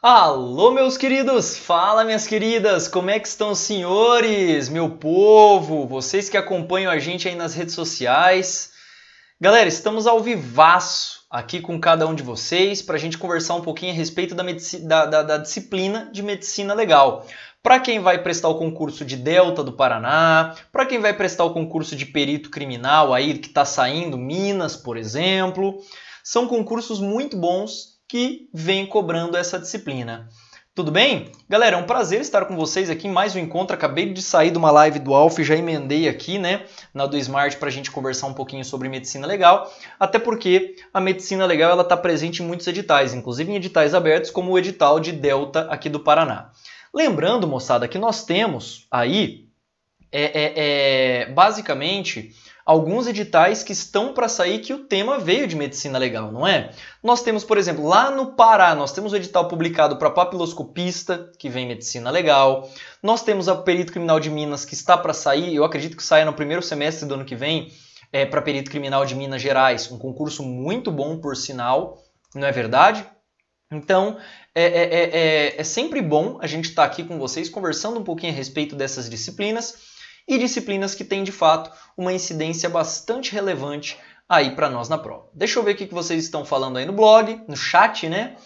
Alô, meus queridos! Fala, minhas queridas! Como é que estão, senhores? Meu povo! Vocês que acompanham a gente aí nas redes sociais. Galera, estamos ao vivaço aqui com cada um de vocês para a gente conversar um pouquinho a respeito da, da, da, da disciplina de medicina legal. Para quem vai prestar o concurso de Delta do Paraná, para quem vai prestar o concurso de perito criminal aí que está saindo, Minas, por exemplo. São concursos muito bons que vem cobrando essa disciplina. Tudo bem? Galera, é um prazer estar com vocês aqui em mais um encontro. Acabei de sair de uma live do Alf, já emendei aqui, né, na do Smart para a gente conversar um pouquinho sobre medicina legal. Até porque a medicina legal ela está presente em muitos editais, inclusive em editais abertos, como o edital de Delta aqui do Paraná. Lembrando, moçada, que nós temos aí é, é, é basicamente alguns editais que estão para sair que o tema veio de medicina legal, não é? Nós temos, por exemplo, lá no Pará, nós temos o edital publicado para papiloscopista, que vem medicina legal. Nós temos a perito criminal de Minas que está para sair, eu acredito que saia no primeiro semestre do ano que vem, é, para perito criminal de Minas Gerais, um concurso muito bom, por sinal, não é verdade? Então, é, é, é, é sempre bom a gente estar tá aqui com vocês conversando um pouquinho a respeito dessas disciplinas e disciplinas que têm de fato uma incidência bastante relevante aí para nós na prova. Deixa eu ver o que vocês estão falando aí no blog, no chat, né?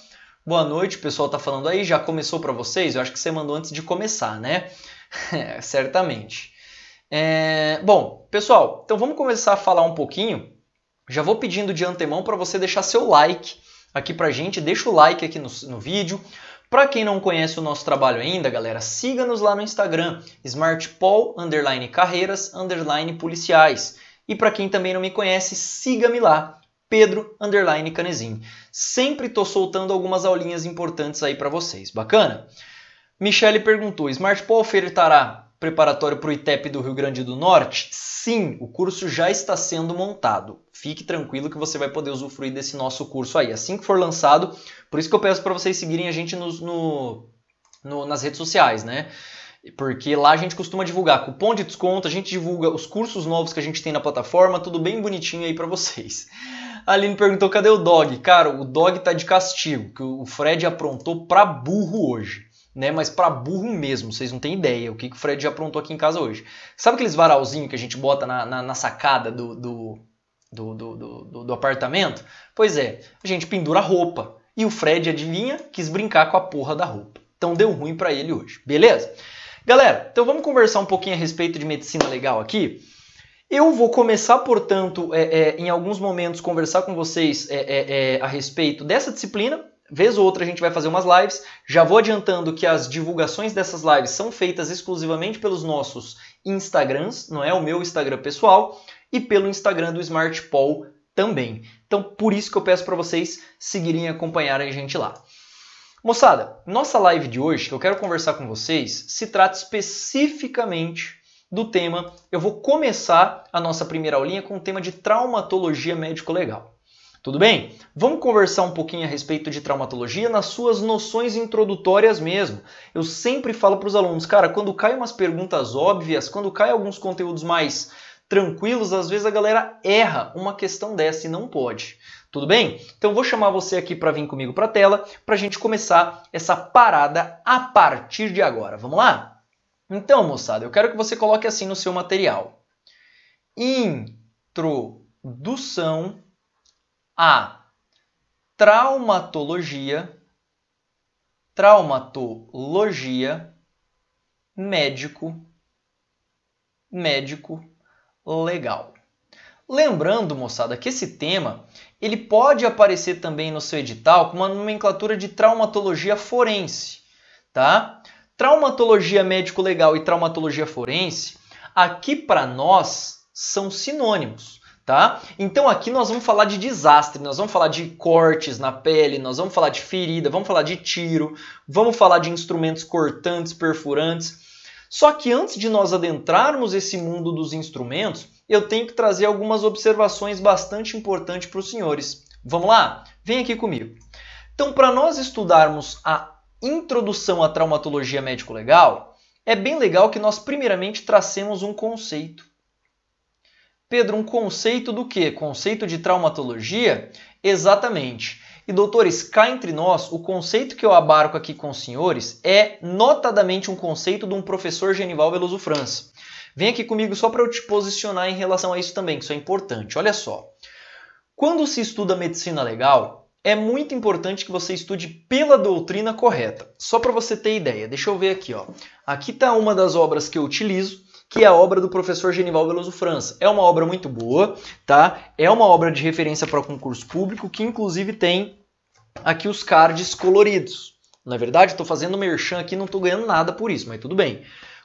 Boa noite, o pessoal tá falando aí, já começou para vocês? Eu acho que você mandou antes de começar, né? É, certamente. É, bom, pessoal, então vamos começar a falar um pouquinho. Já vou pedindo de antemão para você deixar seu like aqui pra gente, deixa o like aqui no, no vídeo. Para quem não conhece o nosso trabalho ainda, galera, siga-nos lá no Instagram, smartpol, underline carreiras, underline policiais. E para quem também não me conhece, siga-me lá, Pedro Underline Canezinho. Sempre estou soltando algumas aulinhas importantes aí para vocês. Bacana? Michele perguntou: Smartpol ofertará preparatório para o ITEP do Rio Grande do Norte? Sim, o curso já está sendo montado. Fique tranquilo que você vai poder usufruir desse nosso curso aí, assim que for lançado. Por isso que eu peço para vocês seguirem a gente no, no, nas redes sociais, né? Porque lá a gente costuma divulgar cupom de desconto, a gente divulga os cursos novos que a gente tem na plataforma, tudo bem bonitinho aí para vocês. A Aline perguntou: cadê o dog? Cara, o dog tá de castigo, que o Fred aprontou pra burro hoje né? Mas para burro mesmo, vocês não têm ideia o que, que o Fred já aprontou aqui em casa hoje. Sabe aqueles varalzinhos que a gente bota na, na, na sacada do do, do, do, do, apartamento? Pois é, a gente pendura a roupa. E o Fred, adivinha, quis brincar com a porra da roupa. Então deu ruim para ele hoje, beleza? Galera, então vamos conversar um pouquinho a respeito de medicina legal aqui. Eu vou começar, portanto, é, é, em alguns momentos, conversar com vocês é, é, é a respeito dessa disciplina, vez ou outra a gente vai fazer umas lives. Já vou adiantando que as divulgações dessas lives são feitas exclusivamente pelos nossos Instagrams, não é o meu Instagram pessoal, e pelo Instagram do Smart Paul também. Então, por isso que eu peço para vocês seguirem e acompanharem a gente lá. Moçada, nossa live de hoje, que eu quero conversar com vocês, se trata especificamente do tema. Eu vou começar a nossa primeira aulinha com o tema de traumatologia médico-legal. Tudo bem? Vamos conversar um pouquinho a respeito de traumatologia nas suas noções introdutórias mesmo. Eu sempre falo para os alunos, cara, quando caem umas perguntas óbvias, quando caem alguns conteúdos mais tranquilos, às vezes a galera erra uma questão dessa e não pode. Tudo bem? Então vou chamar você aqui para vir comigo para a tela para a gente começar essa parada a partir de agora. Vamos lá? Então, moçada, eu quero que você coloque assim no seu material: introdução a traumatologia, traumatologia, médico, médico legal. Lembrando, moçada, que esse tema ele pode aparecer também no seu edital com uma nomenclatura de traumatologia forense, tá? Traumatologia médico legal e traumatologia forense aqui para nós são sinônimos tá? Então aqui nós vamos falar de desastre, nós vamos falar de cortes na pele, nós vamos falar de ferida, vamos falar de tiro, vamos falar de instrumentos cortantes, perfurantes. Só que antes de nós adentrarmos esse mundo dos instrumentos, eu tenho que trazer algumas observações bastante importantes para os senhores. Vamos lá? Vem aqui comigo. Então, para nós estudarmos a introdução à traumatologia médico-legal, é bem legal que nós primeiramente tracemos um conceito. Pedro, um conceito do que? Conceito de traumatologia? Exatamente. E doutores, cá entre nós, o conceito que eu abarco aqui com os senhores é notadamente um conceito de um professor Genival Veloso França. Vem aqui comigo só para eu te posicionar em relação a isso também, que isso é importante. Olha só. Quando se estuda medicina legal, é muito importante que você estude pela doutrina correta. Só para você ter ideia, deixa eu ver aqui, ó. Aqui está uma das obras que eu utilizo que é a obra do professor Genival Veloso França. É uma obra muito boa, tá? É uma obra de referência para concurso público que inclusive tem aqui os cards coloridos. Na é verdade, estou fazendo merchan aqui, não estou ganhando nada por isso, mas tudo bem.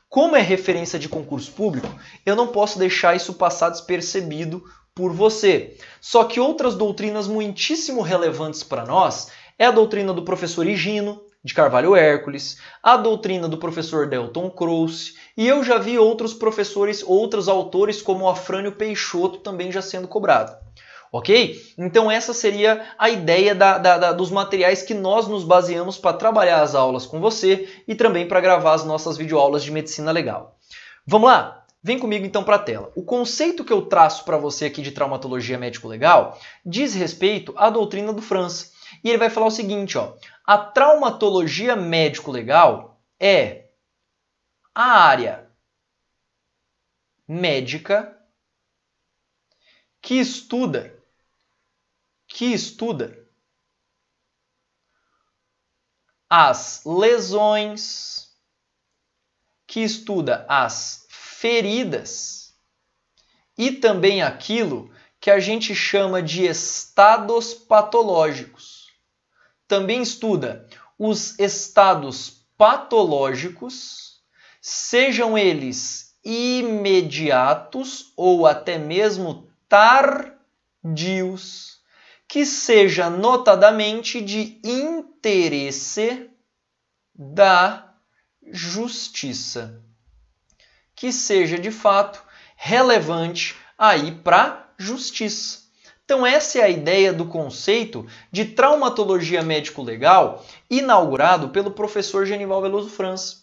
Como é referência de concurso público, eu não posso deixar isso passar despercebido por você. Só que outras doutrinas muitíssimo relevantes para nós é a doutrina do professor Higino, de Carvalho Hércules, a doutrina do professor Delton Croce, e eu já vi outros professores, outros autores como Afrânio Peixoto também já sendo cobrado. Ok? Então essa seria a ideia da, da, da, dos materiais que nós nos baseamos para trabalhar as aulas com você e também para gravar as nossas videoaulas de medicina legal. Vamos lá? Vem comigo então para a tela. O conceito que eu traço para você aqui de traumatologia médico-legal diz respeito à doutrina do França. E ele vai falar o seguinte, ó: a traumatologia médico-legal é a área médica que estuda que estuda as lesões, que estuda as feridas e também aquilo que a gente chama de estados patológicos também estuda os estados patológicos, sejam eles imediatos ou até mesmo tardios, que seja notadamente de interesse da justiça, que seja de fato relevante aí para justiça. Então, essa é a ideia do conceito de traumatologia médico-legal inaugurado pelo professor Genival Veloso França.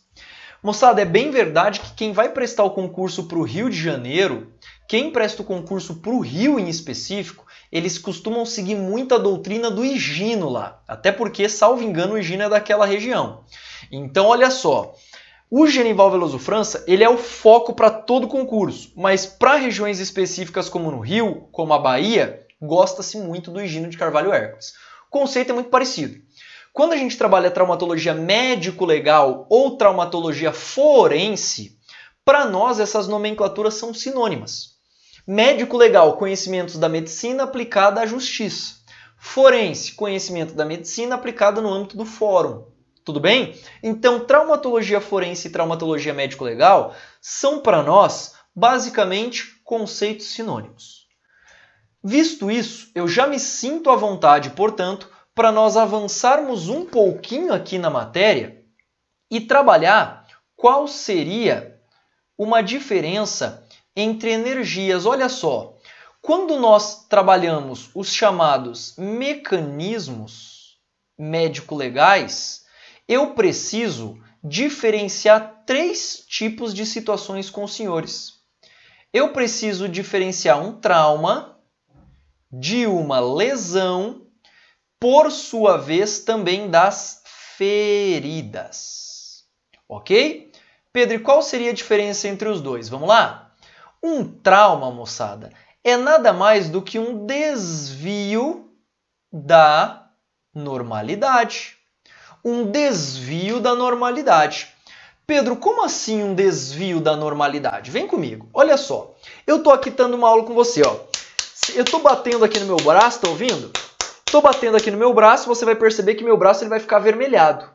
Moçada, é bem verdade que quem vai prestar o concurso para o Rio de Janeiro, quem presta o concurso para o Rio em específico, eles costumam seguir muita doutrina do Higino lá. Até porque, salvo engano, o Higino é daquela região. Então, olha só. O Genival Veloso França, ele é o foco para todo concurso, mas para regiões específicas como no Rio, como a Bahia, gosta-se muito do Higino de Carvalho Hércules. O conceito é muito parecido. Quando a gente trabalha traumatologia médico-legal ou traumatologia forense, para nós essas nomenclaturas são sinônimas. Médico-legal, conhecimentos da medicina aplicada à justiça. Forense, conhecimento da medicina aplicada no âmbito do fórum. Tudo bem? Então, traumatologia forense e traumatologia médico-legal são para nós basicamente conceitos sinônimos. Visto isso, eu já me sinto à vontade, portanto, para nós avançarmos um pouquinho aqui na matéria e trabalhar qual seria uma diferença entre energias. Olha só, quando nós trabalhamos os chamados mecanismos médico-legais, eu preciso diferenciar três tipos de situações com os senhores. Eu preciso diferenciar um trauma de uma lesão, por sua vez também das feridas. Ok? Pedro, e qual seria a diferença entre os dois? Vamos lá? Um trauma, moçada, é nada mais do que um desvio da normalidade. Um desvio da normalidade. Pedro, como assim um desvio da normalidade? Vem comigo. Olha só, eu tô aqui dando uma aula com você, ó. Eu tô batendo aqui no meu braço, tá ouvindo? Tô batendo aqui no meu braço, você vai perceber que meu braço ele vai ficar avermelhado.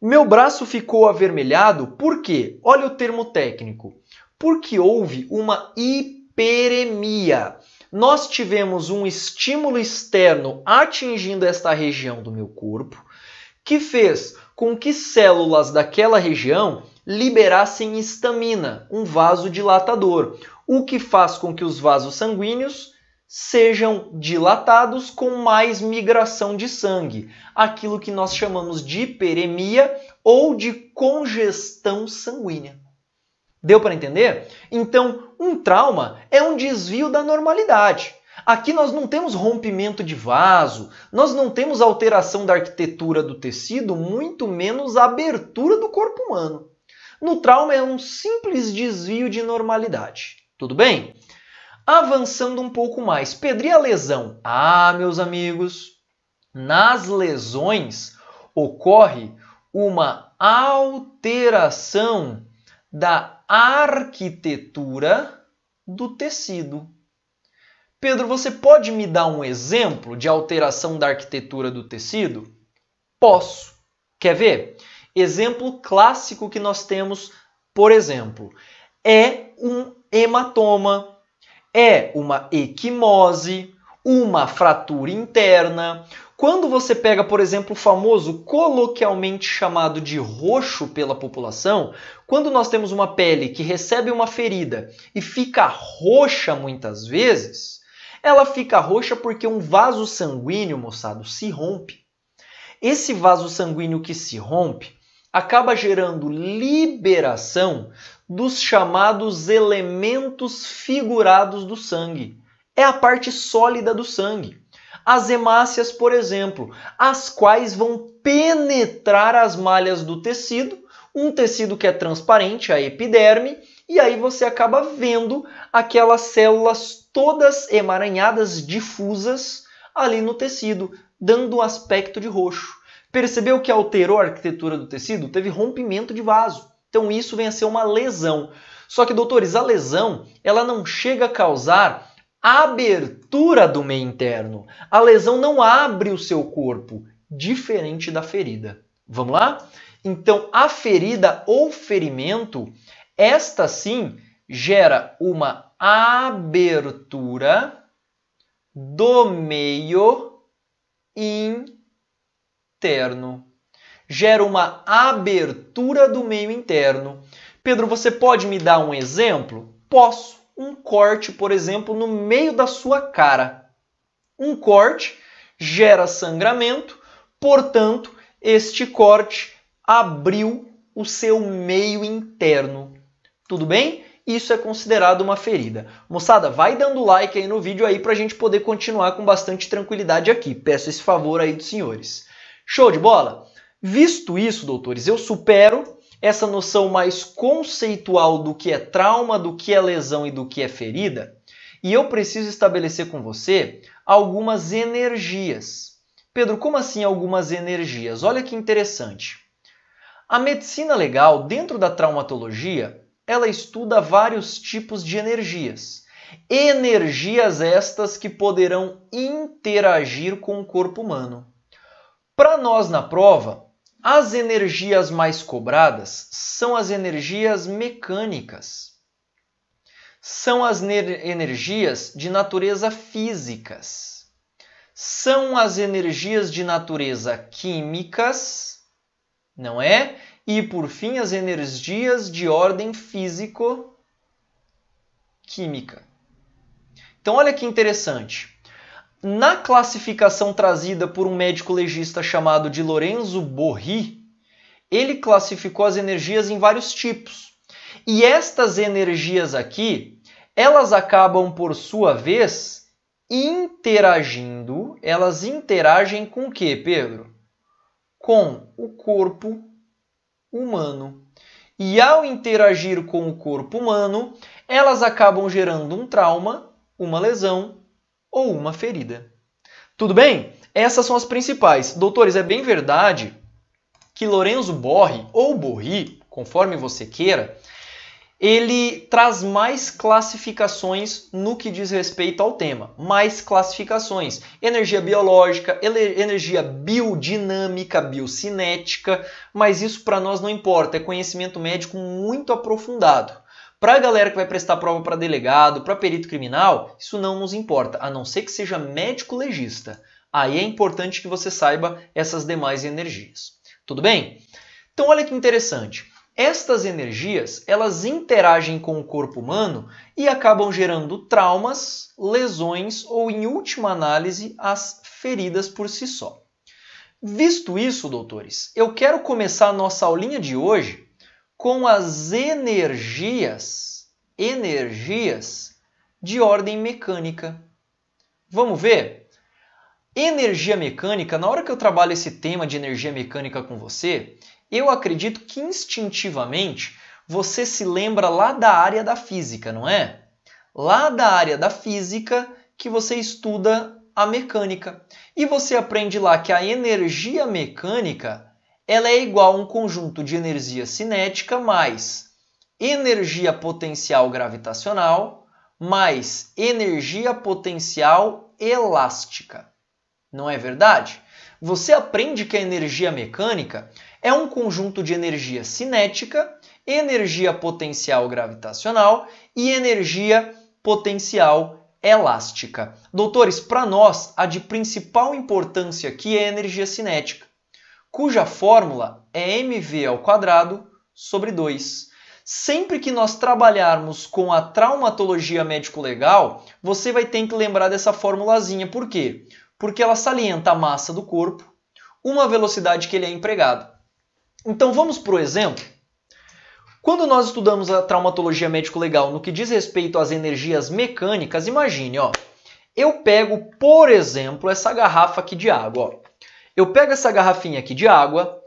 Meu braço ficou avermelhado por quê? Olha o termo técnico. Porque houve uma hiperemia. Nós tivemos um estímulo externo atingindo esta região do meu corpo que fez com que células daquela região liberassem histamina, um vasodilatador, o que faz com que os vasos sanguíneos sejam dilatados com mais migração de sangue, aquilo que nós chamamos de hiperemia ou de congestão sanguínea. Deu para entender? Então, um trauma é um desvio da normalidade. Aqui nós não temos rompimento de vaso, nós não temos alteração da arquitetura do tecido, muito menos abertura do corpo humano. No trauma é um simples desvio de normalidade. Tudo bem? Avançando um pouco mais, Pedro, e a lesão? Ah, meus amigos, nas lesões ocorre uma alteração da arquitetura do tecido. Pedro, você pode me dar um exemplo de alteração da arquitetura do tecido? Posso. Quer ver? Exemplo clássico que nós temos, por exemplo, é um hematoma é uma equimose, uma fratura interna. Quando você pega, por exemplo, o famoso coloquialmente chamado de roxo pela população, quando nós temos uma pele que recebe uma ferida e fica roxa muitas vezes, ela fica roxa porque um vaso sanguíneo, moçado, se rompe. Esse vaso sanguíneo que se rompe acaba gerando liberação dos chamados elementos figurados do sangue. É a parte sólida do sangue. As hemácias, por exemplo, as quais vão penetrar as malhas do tecido, um tecido que é transparente, a epiderme, e aí você acaba vendo aquelas células todas emaranhadas, difusas ali no tecido, dando um aspecto de roxo. Percebeu que alterou a arquitetura do tecido? Teve rompimento de vaso. Então isso vem a ser uma lesão. Só que, doutores, a lesão ela não chega a causar abertura do meio interno. A lesão não abre o seu corpo, diferente da ferida. Vamos lá? Então, a ferida ou ferimento, esta sim gera uma abertura do meio interno gera uma abertura do meio interno. Pedro, você pode me dar um exemplo? Posso. Um corte, por exemplo, no meio da sua cara. Um corte gera sangramento, portanto, este corte abriu o seu meio interno. Tudo bem? Isso é considerado uma ferida. Moçada, vai dando like aí no vídeo aí para a gente poder continuar com bastante tranquilidade aqui. Peço esse favor aí dos senhores. Show de bola? Visto isso, doutores, eu supero essa noção mais conceitual do que é trauma, do que é lesão e do que é ferida, e eu preciso estabelecer com você algumas energias. Pedro, como assim algumas energias? Olha que interessante. A medicina legal, dentro da traumatologia, ela estuda vários tipos de energias. Energias estas que poderão interagir com o corpo humano. Para nós na prova, as energias mais cobradas são as energias mecânicas. São as energias de natureza físicas. São as energias de natureza químicas, não é? E por fim, as energias de ordem físico-química. Então, olha que interessante na classificação trazida por um médico legista chamado de Lorenzo Borri, ele classificou as energias em vários tipos. E estas energias aqui, elas acabam por sua vez interagindo, elas interagem com o que, Pedro? Com o corpo humano. E ao interagir com o corpo humano, elas acabam gerando um trauma, uma lesão ou uma ferida. Tudo bem? Essas são as principais. Doutores, é bem verdade que Lorenzo Borri, ou Borri, conforme você queira, ele traz mais classificações no que diz respeito ao tema. Mais classificações. Energia biológica, energia biodinâmica, biocinética, mas isso para nós não importa, é conhecimento médico muito aprofundado. Para a galera que vai prestar prova para delegado, para perito criminal, isso não nos importa, a não ser que seja médico legista. Aí é importante que você saiba essas demais energias. Tudo bem? Então olha que interessante. Estas energias, elas interagem com o corpo humano e acabam gerando traumas, lesões ou em última análise as feridas por si só. Visto isso, doutores, eu quero começar a nossa aulinha de hoje com as energias, energias de ordem mecânica. Vamos ver? Energia mecânica, na hora que eu trabalho esse tema de energia mecânica com você, eu acredito que instintivamente você se lembra lá da área da física, não é? Lá da área da física que você estuda a mecânica. E você aprende lá que a energia mecânica ela é igual a um conjunto de energia cinética mais energia potencial gravitacional mais energia potencial elástica. Não é verdade? Você aprende que a energia mecânica é um conjunto de energia cinética, energia potencial gravitacional e energia potencial elástica. Doutores, para nós, a de principal importância aqui é a energia cinética cuja fórmula é mv ao quadrado sobre 2. Sempre que nós trabalharmos com a traumatologia médico-legal, você vai ter que lembrar dessa formulazinha. Por quê? Porque ela salienta a massa do corpo, uma velocidade que ele é empregado. Então vamos para o exemplo. Quando nós estudamos a traumatologia médico-legal no que diz respeito às energias mecânicas, imagine, ó, eu pego, por exemplo, essa garrafa aqui de água. Ó. Eu pego essa garrafinha aqui de água,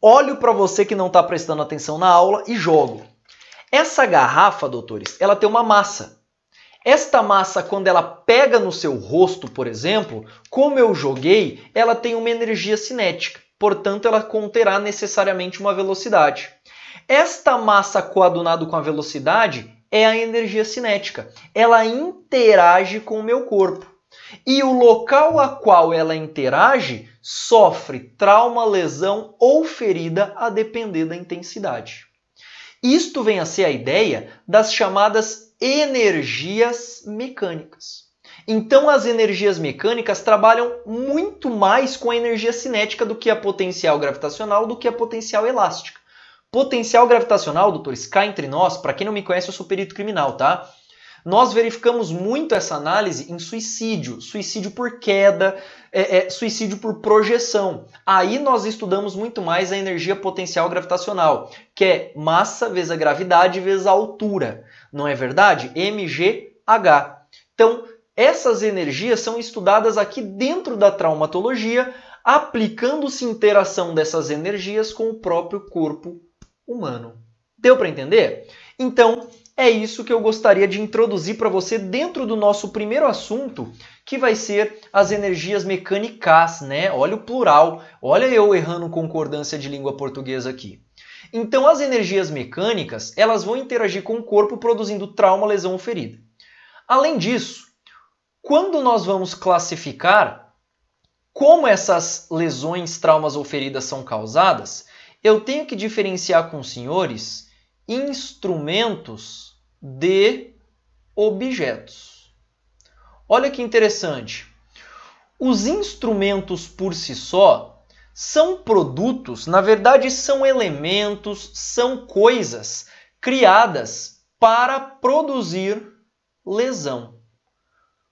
olho para você que não está prestando atenção na aula e jogo. Essa garrafa, doutores, ela tem uma massa. Esta massa, quando ela pega no seu rosto, por exemplo, como eu joguei, ela tem uma energia cinética, portanto, ela conterá necessariamente uma velocidade. Esta massa coadunada com a velocidade é a energia cinética. Ela interage com o meu corpo e o local a qual ela interage sofre trauma, lesão ou ferida a depender da intensidade. Isto vem a ser a ideia das chamadas energias mecânicas. Então, as energias mecânicas trabalham muito mais com a energia cinética do que a potencial gravitacional, do que a potencial elástica. Potencial gravitacional, doutores, cá entre nós, para quem não me conhece, eu sou perito criminal, tá? Nós verificamos muito essa análise em suicídio, suicídio por queda, é, é, suicídio por projeção. Aí nós estudamos muito mais a energia potencial gravitacional, que é massa vezes a gravidade vezes a altura. Não é verdade? MGH. Então, essas energias são estudadas aqui dentro da traumatologia, aplicando-se interação dessas energias com o próprio corpo humano. Deu para entender? Então, é isso que eu gostaria de introduzir para você dentro do nosso primeiro assunto, que vai ser as energias mecânicas, né? Olha o plural, olha eu errando concordância de língua portuguesa aqui. Então, as energias mecânicas, elas vão interagir com o corpo produzindo trauma, lesão ou ferida. Além disso, quando nós vamos classificar como essas lesões, traumas ou feridas são causadas, eu tenho que diferenciar com os senhores instrumentos de objetos. Olha que interessante. Os instrumentos por si só são produtos, na verdade, são elementos, são coisas criadas para produzir lesão.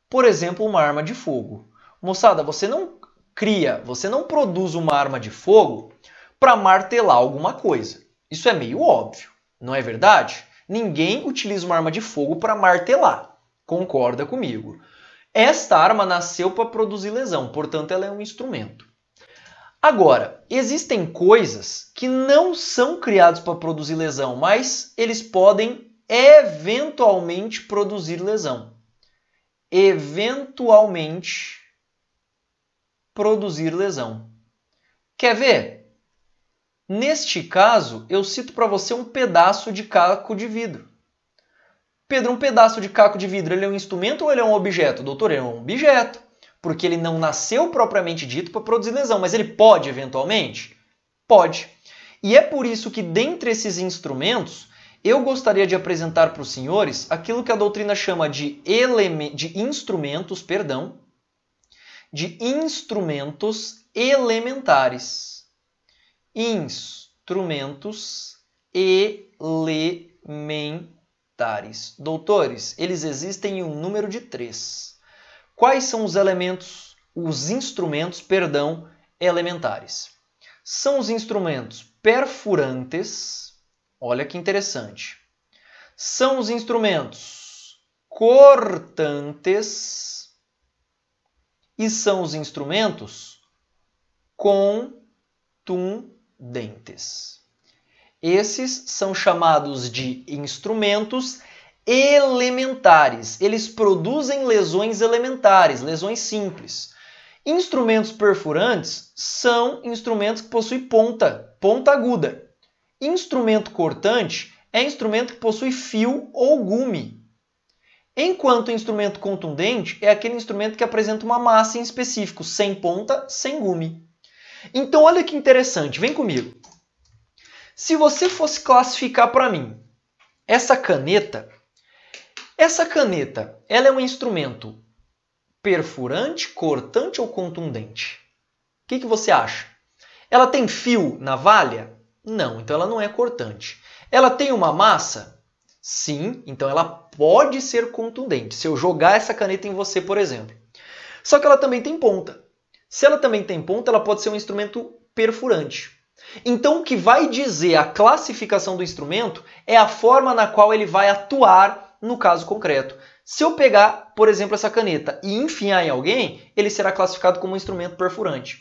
Por exemplo, uma arma de fogo. Moçada, você não cria, você não produz uma arma de fogo para martelar alguma coisa. Isso é meio óbvio, não é verdade? Ninguém utiliza uma arma de fogo para martelar. Concorda comigo? Esta arma nasceu para produzir lesão, portanto, ela é um instrumento. Agora, existem coisas que não são criadas para produzir lesão, mas eles podem eventualmente produzir lesão. Eventualmente produzir lesão. Quer ver? Neste caso, eu cito para você um pedaço de caco de vidro. Pedro, um pedaço de caco de vidro, ele é um instrumento ou ele é um objeto? Doutor, ele é um objeto, porque ele não nasceu propriamente dito para produzir lesão, mas ele pode eventualmente? Pode. E é por isso que, dentre esses instrumentos, eu gostaria de apresentar para os senhores aquilo que a doutrina chama de, de instrumentos, perdão, de instrumentos elementares instrumentos elementares. Doutores, eles existem em um número de três. Quais são os elementos, os instrumentos, perdão, elementares? São os instrumentos perfurantes, olha que interessante. São os instrumentos cortantes e são os instrumentos contundentes dentes. Esses são chamados de instrumentos elementares. Eles produzem lesões elementares, lesões simples. Instrumentos perfurantes são instrumentos que possuem ponta, ponta aguda. Instrumento cortante é instrumento que possui fio ou gume. Enquanto instrumento contundente é aquele instrumento que apresenta uma massa em específico, sem ponta, sem gume. Então olha que interessante, vem comigo. Se você fosse classificar para mim essa caneta, essa caneta, ela é um instrumento perfurante, cortante ou contundente? O que, que você acha? Ela tem fio, na valha? Não, então ela não é cortante. Ela tem uma massa? Sim, então ela pode ser contundente. Se eu jogar essa caneta em você, por exemplo. Só que ela também tem ponta. Se ela também tem ponta, ela pode ser um instrumento perfurante. Então, o que vai dizer a classificação do instrumento é a forma na qual ele vai atuar no caso concreto. Se eu pegar, por exemplo, essa caneta e enfiar em alguém, ele será classificado como um instrumento perfurante.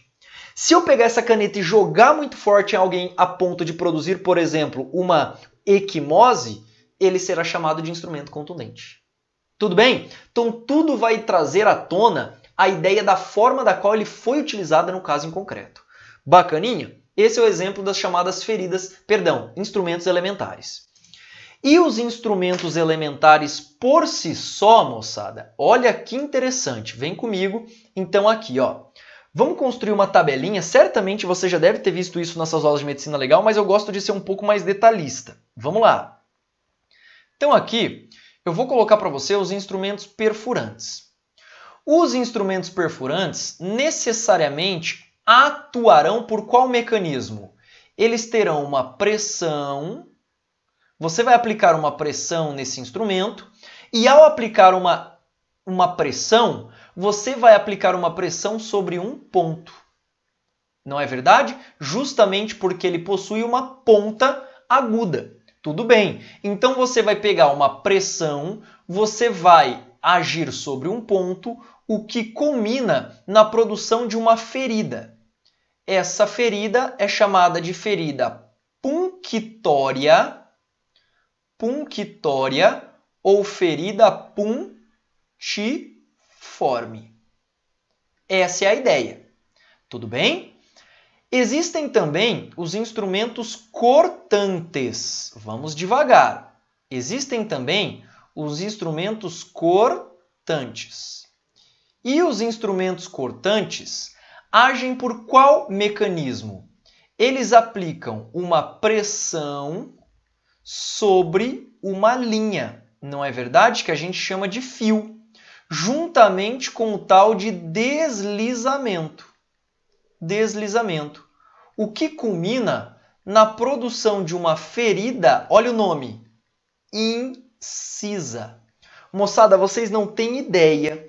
Se eu pegar essa caneta e jogar muito forte em alguém a ponto de produzir, por exemplo, uma equimose, ele será chamado de instrumento contundente. Tudo bem? Então, tudo vai trazer à tona a ideia da forma da qual ele foi utilizado no caso em concreto. Bacaninha? Esse é o exemplo das chamadas feridas, perdão, instrumentos elementares. E os instrumentos elementares por si só, moçada? Olha que interessante, vem comigo. Então aqui, ó. Vamos construir uma tabelinha. Certamente você já deve ter visto isso nas suas aulas de medicina legal, mas eu gosto de ser um pouco mais detalhista. Vamos lá. Então aqui, eu vou colocar para você os instrumentos perfurantes. Os instrumentos perfurantes necessariamente atuarão por qual mecanismo? Eles terão uma pressão. Você vai aplicar uma pressão nesse instrumento e ao aplicar uma, uma pressão, você vai aplicar uma pressão sobre um ponto. Não é verdade? Justamente porque ele possui uma ponta aguda. Tudo bem. Então você vai pegar uma pressão, você vai agir sobre um ponto, o que culmina na produção de uma ferida. Essa ferida é chamada de ferida punctória, punctória ou ferida puntiforme. Essa é a ideia. Tudo bem? Existem também os instrumentos cortantes. Vamos devagar. Existem também os instrumentos cortantes. E os instrumentos cortantes agem por qual mecanismo? Eles aplicam uma pressão sobre uma linha, não é verdade? Que a gente chama de fio, juntamente com o tal de deslizamento. Deslizamento. O que culmina na produção de uma ferida, olha o nome, incisa. Moçada, vocês não têm ideia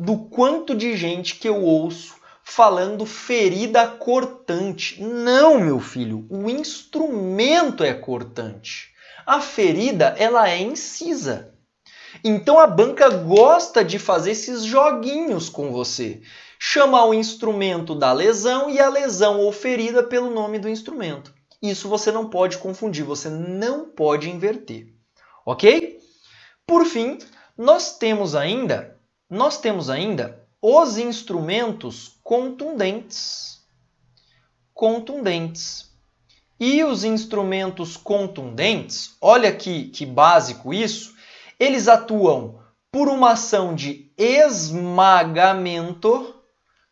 do quanto de gente que eu ouço falando ferida cortante. Não, meu filho, o instrumento é cortante. A ferida, ela é incisa. Então a banca gosta de fazer esses joguinhos com você. Chama o instrumento da lesão e a lesão ou ferida pelo nome do instrumento. Isso você não pode confundir, você não pode inverter. OK? Por fim, nós temos ainda nós temos ainda os instrumentos contundentes. Contundentes. E os instrumentos contundentes, olha que, que básico isso, eles atuam por uma ação de esmagamento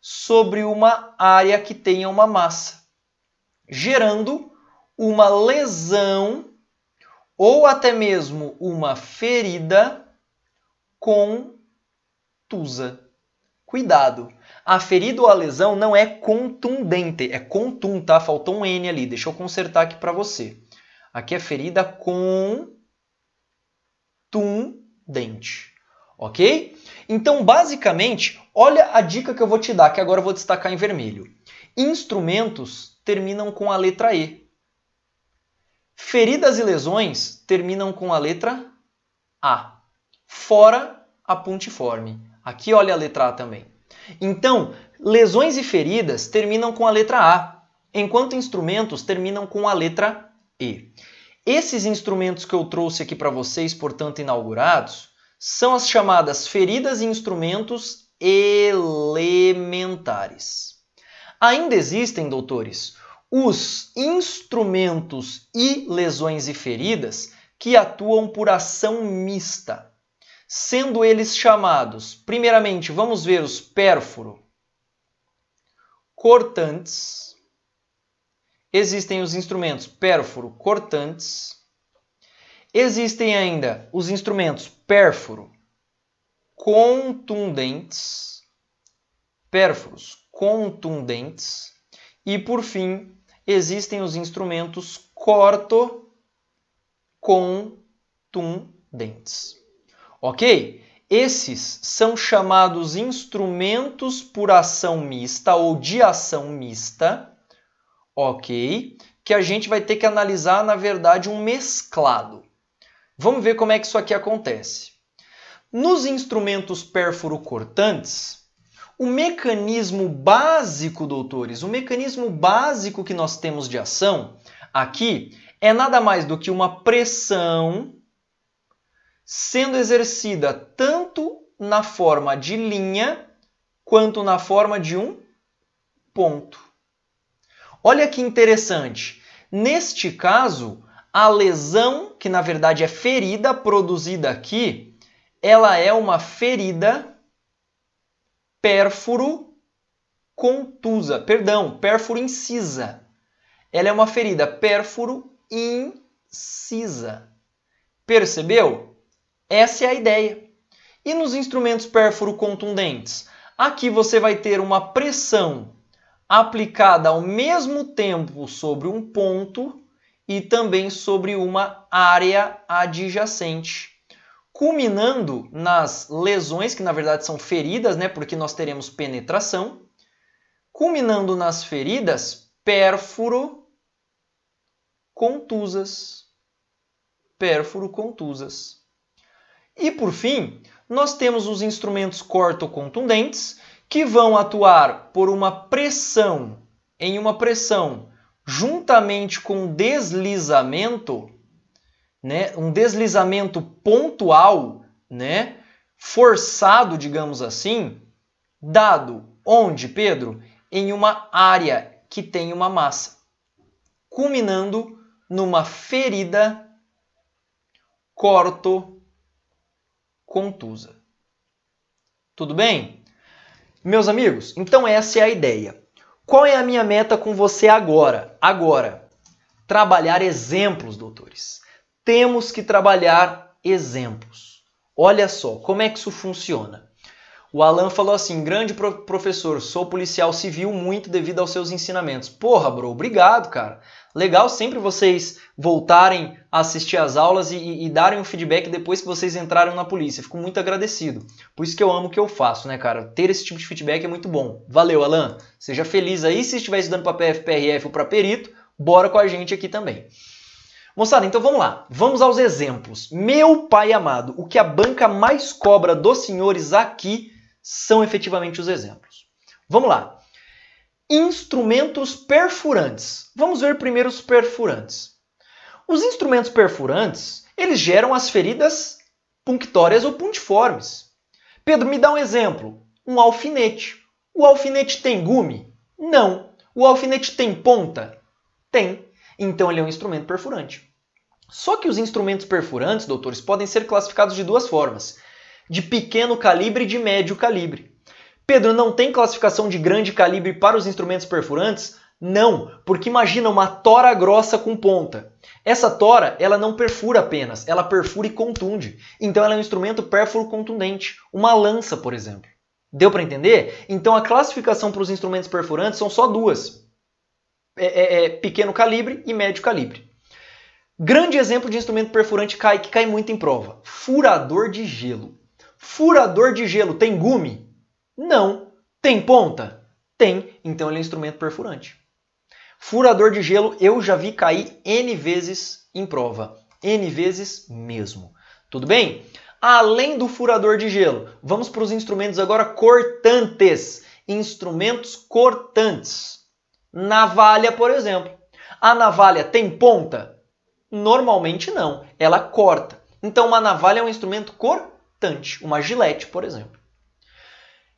sobre uma área que tenha uma massa, gerando uma lesão ou até mesmo uma ferida com contusa. Cuidado! A ferida ou a lesão não é contundente, é contum, tá? Faltou um N ali, deixa eu consertar aqui para você. Aqui é ferida contundente, ok? Então, basicamente, olha a dica que eu vou te dar, que agora eu vou destacar em vermelho. Instrumentos terminam com a letra E. Feridas e lesões terminam com a letra A. Fora a pontiforme. Aqui olha a letra A também. Então, lesões e feridas terminam com a letra A, enquanto instrumentos terminam com a letra E. Esses instrumentos que eu trouxe aqui para vocês, portanto, inaugurados, são as chamadas feridas e instrumentos elementares. Ainda existem, doutores, os instrumentos e lesões e feridas que atuam por ação mista sendo eles chamados, primeiramente, vamos ver os pérfuro cortantes. Existem os instrumentos pérfuro cortantes. Existem ainda os instrumentos pérfuro contundentes, pérfuros contundentes, e por fim, existem os instrumentos corto contundentes ok? Esses são chamados instrumentos por ação mista ou de ação mista, ok? Que a gente vai ter que analisar, na verdade, um mesclado. Vamos ver como é que isso aqui acontece. Nos instrumentos pérfuro cortantes o mecanismo básico, doutores, o mecanismo básico que nós temos de ação aqui é nada mais do que uma pressão sendo exercida tanto na forma de linha quanto na forma de um ponto. Olha que interessante. Neste caso, a lesão, que na verdade é ferida produzida aqui, ela é uma ferida pérfuro contusa, perdão, pérfuro incisa. Ela é uma ferida pérfuro incisa. Percebeu? Essa é a ideia. E nos instrumentos pérfuro contundentes? Aqui você vai ter uma pressão aplicada ao mesmo tempo sobre um ponto e também sobre uma área adjacente, culminando nas lesões, que na verdade são feridas, né, porque nós teremos penetração, culminando nas feridas pérfuro contusas. Pérfuro contusas. E por fim, nós temos os instrumentos cortocontundentes que vão atuar por uma pressão em uma pressão juntamente com deslizamento, né, um deslizamento pontual, né, forçado, digamos assim, dado onde, Pedro? Em uma área que tem uma massa, culminando numa ferida corto contusa. Tudo bem? Meus amigos, então essa é a ideia. Qual é a minha meta com você agora? Agora, trabalhar exemplos, doutores. Temos que trabalhar exemplos. Olha só como é que isso funciona. O Alan falou assim: grande pro professor, sou policial civil muito devido aos seus ensinamentos. Porra, bro, obrigado, cara. Legal sempre vocês voltarem a assistir às aulas e, e darem um feedback depois que vocês entraram na polícia. Fico muito agradecido. Por isso que eu amo o que eu faço, né, cara? Ter esse tipo de feedback é muito bom. Valeu, Alan. Seja feliz aí. Se estiver estudando para PRF ou para perito, bora com a gente aqui também. Moçada, então vamos lá. Vamos aos exemplos. Meu pai amado, o que a banca mais cobra dos senhores aqui são efetivamente os exemplos. Vamos lá. Instrumentos perfurantes. Vamos ver primeiro os perfurantes. Os instrumentos perfurantes, eles geram as feridas punctórias ou puntiformes. Pedro, me dá um exemplo. Um alfinete. O alfinete tem gume? Não. O alfinete tem ponta? Tem. Então ele é um instrumento perfurante. Só que os instrumentos perfurantes, doutores, podem ser classificados de duas formas: de pequeno calibre e de médio calibre. Pedro, não tem classificação de grande calibre para os instrumentos perfurantes? Não, porque imagina uma tora grossa com ponta. Essa tora, ela não perfura apenas, ela perfura e contunde. Então ela é um instrumento pérfuro contundente, uma lança, por exemplo. Deu para entender? Então a classificação para os instrumentos perfurantes são só duas. É, é, é pequeno calibre e médio calibre. Grande exemplo de instrumento perfurante cai, que cai muito em prova. Furador de gelo. Furador de gelo tem gume? Não. Tem ponta? Tem, então ele é um instrumento perfurante. Furador de gelo eu já vi cair N vezes em prova. N vezes mesmo. Tudo bem? Além do furador de gelo, vamos para os instrumentos agora cortantes. Instrumentos cortantes. Navalha, por exemplo. A navalha tem ponta? Normalmente não, ela corta. Então uma navalha é um instrumento cortante uma gilete, por exemplo.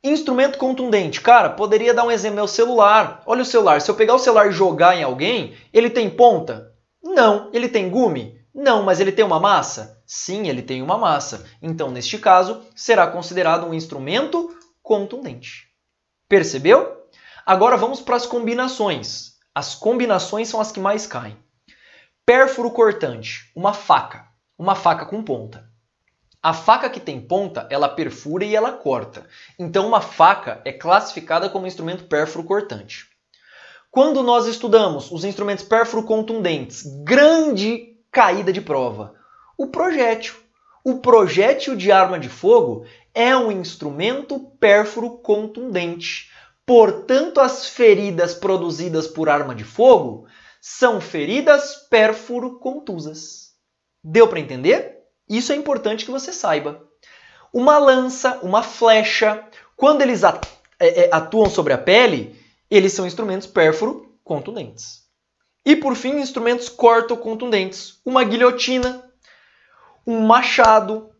Instrumento contundente. Cara, poderia dar um exemplo, é o celular. Olha o celular, se eu pegar o celular e jogar em alguém, ele tem ponta? Não. Ele tem gume? Não, mas ele tem uma massa? Sim, ele tem uma massa. Então, neste caso, será considerado um instrumento contundente. Percebeu? Agora vamos para as combinações. As combinações são as que mais caem. Pérfuro cortante, uma faca, uma faca com ponta. A faca que tem ponta, ela perfura e ela corta. Então uma faca é classificada como instrumento pérfuro cortante. Quando nós estudamos os instrumentos pérfuro contundentes, grande caída de prova. O projétil. O projétil de arma de fogo é um instrumento pérfuro contundente. Portanto, as feridas produzidas por arma de fogo são feridas pérfuro contusas. Deu para entender? Isso é importante que você saiba. Uma lança, uma flecha, quando eles é, é, atuam sobre a pele, eles são instrumentos pérfuro contundentes. E por fim, instrumentos corto contundentes, uma guilhotina, um machado,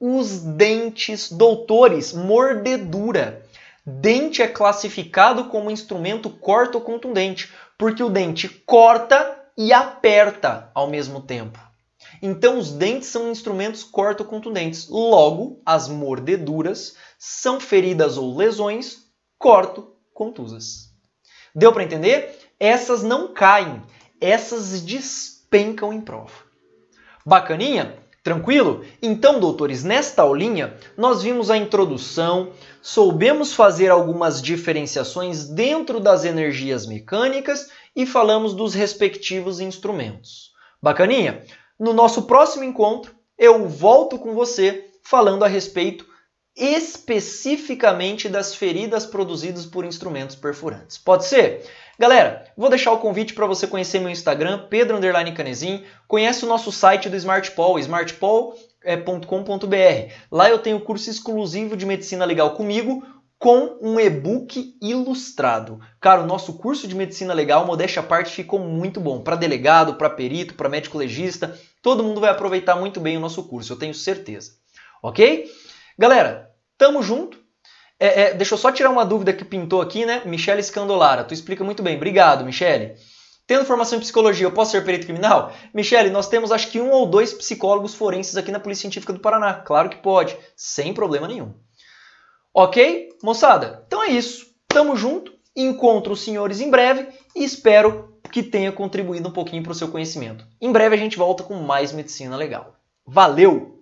os dentes, doutores, mordedura. Dente é classificado como instrumento corto contundente, porque o dente corta e aperta ao mesmo tempo. Então, os dentes são instrumentos corto-contundentes. Logo, as mordeduras são feridas ou lesões corto-contusas. Deu para entender? Essas não caem, essas despencam em prova. Bacaninha? Tranquilo? Então, doutores, nesta aulinha nós vimos a introdução, soubemos fazer algumas diferenciações dentro das energias mecânicas e falamos dos respectivos instrumentos. Bacaninha? No nosso próximo encontro, eu volto com você falando a respeito especificamente das feridas produzidas por instrumentos perfurantes. Pode ser? Galera, vou deixar o convite para você conhecer meu Instagram, Pedro Underline Canezin. Conhece o nosso site do SmartPol, smartpol.com.br. É, Lá eu tenho curso exclusivo de medicina legal comigo, com um e-book ilustrado. Cara, o nosso curso de medicina legal, modéstia à parte, ficou muito bom. Para delegado, para perito, para médico legista, todo mundo vai aproveitar muito bem o nosso curso, eu tenho certeza. Ok? Galera, tamo junto. É, é, deixa eu só tirar uma dúvida que pintou aqui, né? Michele Scandolara, tu explica muito bem. Obrigado, Michele. Tendo formação em psicologia, eu posso ser perito criminal? Michele, nós temos acho que um ou dois psicólogos forenses aqui na Polícia Científica do Paraná. Claro que pode, sem problema nenhum. Ok? Moçada, então é isso. Tamo junto. Encontro os senhores em breve e espero que tenha contribuído um pouquinho para o seu conhecimento. Em breve a gente volta com mais medicina legal. Valeu!